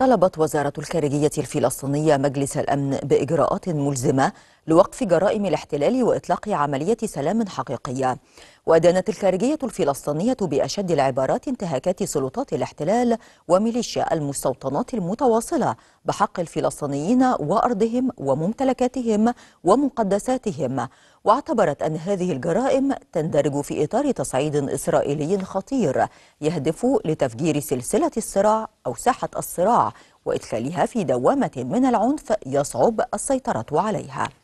طلبت وزارة الخارجية الفلسطينية مجلس الأمن بإجراءات ملزمة لوقف جرائم الاحتلال وإطلاق عملية سلام حقيقية ودانت الخارجية الفلسطينية بأشد العبارات انتهاكات سلطات الاحتلال وميليشيا المستوطنات المتواصلة بحق الفلسطينيين وأرضهم وممتلكاتهم ومقدساتهم واعتبرت أن هذه الجرائم تندرج في إطار تصعيد إسرائيلي خطير يهدف لتفجير سلسلة الصراع أو ساحة الصراع وإدخالها في دوامة من العنف يصعب السيطرة عليها